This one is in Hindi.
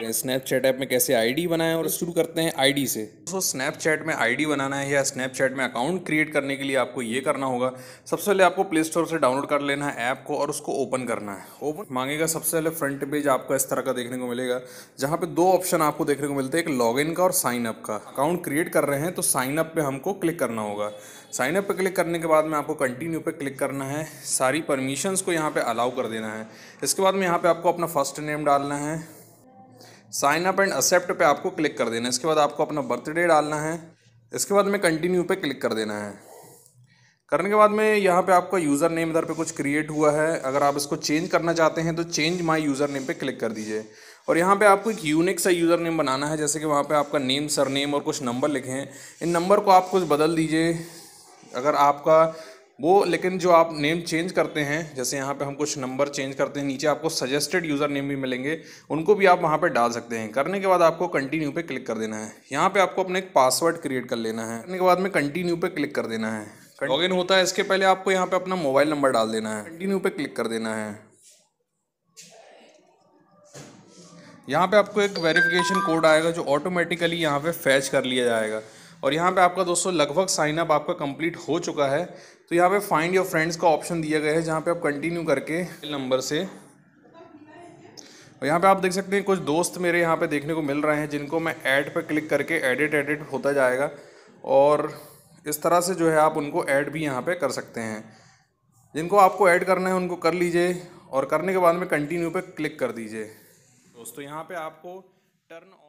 करें स्नैपचैट ऐप में कैसे आईडी बनाएं और शुरू करते हैं आईडी से दोस्तों स्नैपचैट में आईडी बनाना है या स्नैपचैट में अकाउंट क्रिएट करने के लिए आपको ये करना होगा सबसे पहले आपको प्ले स्टोर से डाउनलोड कर लेना है ऐप को और उसको ओपन करना है ओपन मांगेगा सबसे पहले फ्रंट पेज आपको इस तरह का देखने को मिलेगा जहाँ पे दो ऑप्शन आपको देखने को मिलते हैं एक लॉग का और साइन अप का अकाउंट क्रिएट कर रहे हैं तो साइन अप हमको क्लिक करना होगा साइन अप क्लिक करने के बाद में आपको कंटिन्यू पर क्लिक करना है सारी परमिशंस को यहाँ पर अलाउ कर देना है इसके बाद में यहाँ पे आपको अपना फर्स्ट नेम डालना है साइन अप एंड एक्सेप्ट पे आपको क्लिक कर देना है इसके बाद आपको अपना बर्थडे डालना है इसके बाद में कंटिन्यू पे क्लिक कर देना है करने के बाद में यहाँ पे आपका यूज़र नेम इधर पे कुछ क्रिएट हुआ है अगर आप इसको चेंज करना चाहते हैं तो चेंज माय यूज़र नेम पे क्लिक कर दीजिए और यहाँ पे आपको एक यूनिक सा यूज़र नेम बनाना है जैसे कि वहाँ पे आपका नेम सर और कुछ नंबर लिखे हैं इन नंबर को आप कुछ बदल दीजिए अगर आपका वो लेकिन जो आप नेम चेंज करते हैं जैसे यहाँ पे हम कुछ नंबर चेंज करते हैं नीचे आपको सजेस्टेड यूज़र नेम भी मिलेंगे उनको भी आप वहाँ पे डाल सकते हैं करने के बाद आपको कंटिन्यू पे क्लिक कर देना है यहाँ पे आपको अपने एक पासवर्ड क्रिएट कर लेना है करने के बाद में कंटिन्यू पे क्लिक कर देना है लॉगिन होता है इसके पहले आपको यहाँ पर अपना मोबाइल नंबर डाल देना है कंटिन्यू पर क्लिक कर देना है यहाँ पर आपको एक वेरिफिकेशन कोड आएगा जो ऑटोमेटिकली यहाँ पर फैच कर लिया जाएगा और यहाँ पे आपका दोस्तों लगभग साइन अप आपका कंप्लीट हो चुका है तो यहाँ पे फाइंड योर फ्रेंड्स का ऑप्शन दिया गया है जहाँ पे आप कंटिन्यू करके नंबर से और यहाँ पे आप देख सकते हैं कुछ दोस्त मेरे यहाँ पे देखने को मिल रहे हैं जिनको मैं ऐड पर क्लिक करके एडिट एडिट होता जाएगा और इस तरह से जो है आप उनको ऐड भी यहाँ पर कर सकते हैं जिनको आपको ऐड करना है उनको कर लीजिए और करने के बाद में कंटिन्यू पर क्लिक कर दीजिए दोस्तों यहाँ पर आपको टर्न